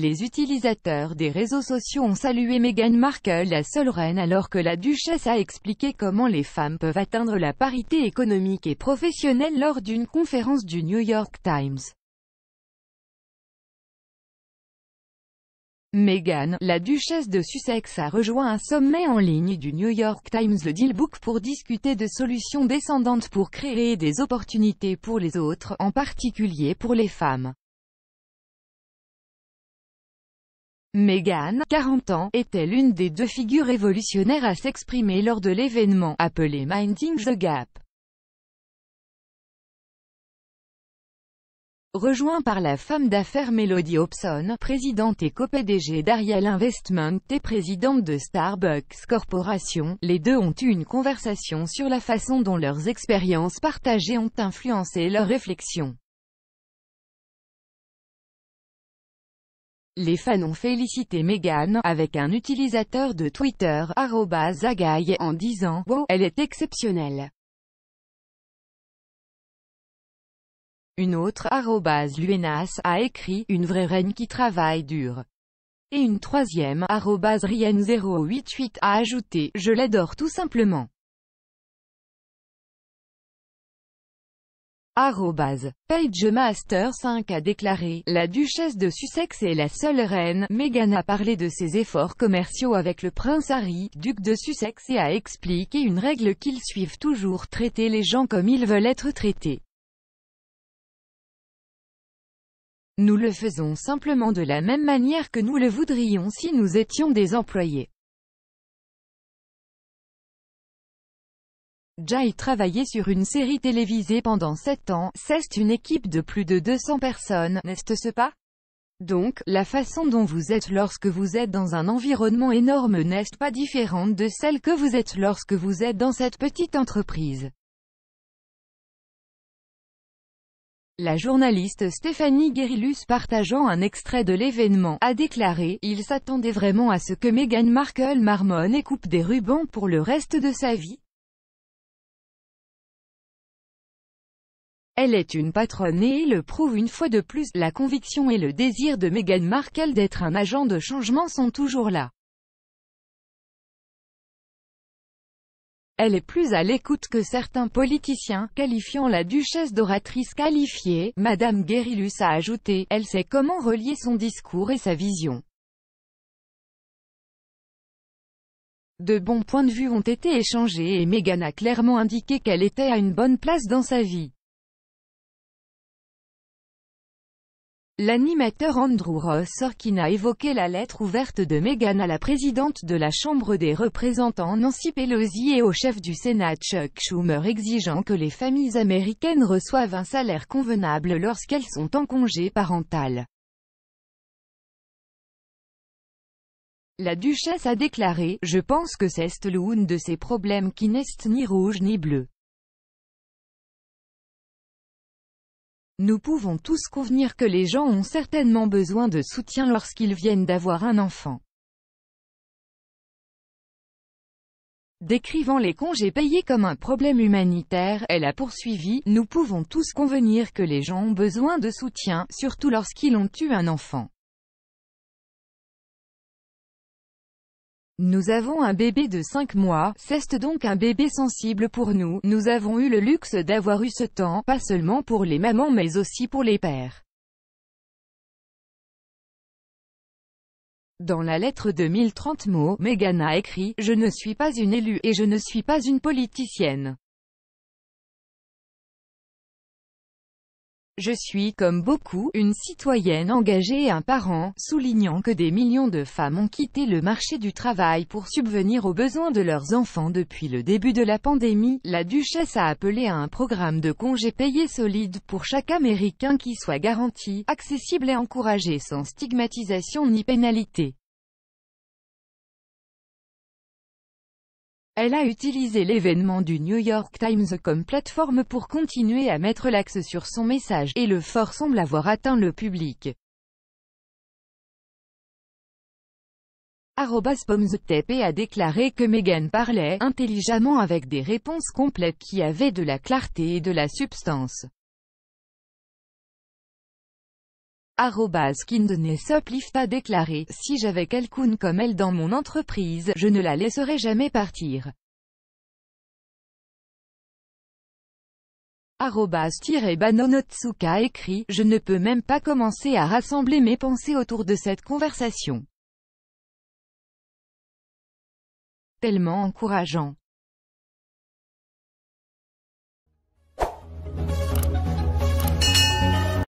Les utilisateurs des réseaux sociaux ont salué Meghan Markle, la seule reine, alors que la duchesse a expliqué comment les femmes peuvent atteindre la parité économique et professionnelle lors d'une conférence du New York Times. Meghan, la duchesse de Sussex a rejoint un sommet en ligne du New York Times le Dealbook pour discuter de solutions descendantes pour créer des opportunités pour les autres, en particulier pour les femmes. Meghan, 40 ans, était l'une des deux figures révolutionnaires à s'exprimer lors de l'événement, appelé Minding the Gap. Rejoint par la femme d'affaires Melody Hobson, présidente et co d'Ariel Investment et présidente de Starbucks Corporation, les deux ont eu une conversation sur la façon dont leurs expériences partagées ont influencé leurs réflexions. Les fans ont félicité Meghan, avec un utilisateur de Twitter, Zagaï, en disant « Wow, elle est exceptionnelle ». Une autre, Luenas, a écrit « Une vraie reine qui travaille dur ». Et une troisième, rien 088 a ajouté « Je l'adore tout simplement ». Pagemaster 5 a déclaré, la duchesse de Sussex est la seule reine, Meghan a parlé de ses efforts commerciaux avec le prince Harry, duc de Sussex et a expliqué une règle qu'ils suivent toujours, traiter les gens comme ils veulent être traités. Nous le faisons simplement de la même manière que nous le voudrions si nous étions des employés. Jai travaillait sur une série télévisée pendant 7 ans, c'est une équipe de plus de 200 personnes, n'est-ce pas donc, la façon dont vous êtes lorsque vous êtes dans un environnement énorme n'est pas différente de celle que vous êtes lorsque vous êtes dans cette petite entreprise. La journaliste Stéphanie Guérilus partageant un extrait de l'événement, a déclaré « Il s'attendait vraiment à ce que Meghan Markle marmonne et coupe des rubans pour le reste de sa vie. Elle est une patronne et le prouve une fois de plus, la conviction et le désir de Meghan Markle d'être un agent de changement sont toujours là. Elle est plus à l'écoute que certains politiciens, qualifiant la duchesse d'oratrice qualifiée, Madame Guérilus a ajouté, elle sait comment relier son discours et sa vision. De bons points de vue ont été échangés et Meghan a clairement indiqué qu'elle était à une bonne place dans sa vie. L'animateur Andrew Ross Sorkin a évoqué la lettre ouverte de Meghan à la présidente de la Chambre des représentants Nancy Pelosi et au chef du Sénat Chuck Schumer exigeant que les familles américaines reçoivent un salaire convenable lorsqu'elles sont en congé parental. La duchesse a déclaré « Je pense que c'est l'une de ces problèmes qui n'est ni rouge ni bleu. Nous pouvons tous convenir que les gens ont certainement besoin de soutien lorsqu'ils viennent d'avoir un enfant. Décrivant les congés payés comme un problème humanitaire, elle a poursuivi, Nous pouvons tous convenir que les gens ont besoin de soutien, surtout lorsqu'ils ont eu un enfant. Nous avons un bébé de 5 mois, c'est donc un bébé sensible pour nous, nous avons eu le luxe d'avoir eu ce temps, pas seulement pour les mamans mais aussi pour les pères. Dans la lettre de 1030 mots, Meghan a écrit « Je ne suis pas une élue, et je ne suis pas une politicienne. Je suis comme beaucoup, une citoyenne engagée et un parent, soulignant que des millions de femmes ont quitté le marché du travail pour subvenir aux besoins de leurs enfants depuis le début de la pandémie. La duchesse a appelé à un programme de congés payés solides pour chaque Américain qui soit garanti, accessible et encouragé sans stigmatisation ni pénalité. Elle a utilisé l'événement du New York Times comme plateforme pour continuer à mettre l'axe sur son message, et le fort semble avoir atteint le public. Pomstep a déclaré que Meghan parlait intelligemment avec des réponses complètes qui avaient de la clarté et de la substance. Kindenesuplift pas déclaré « Si j'avais quelqu'un comme elle dans mon entreprise, je ne la laisserais jamais partir. » Banonotsuka écrit « Je ne peux même pas commencer à rassembler mes pensées autour de cette conversation. Tellement encourageant.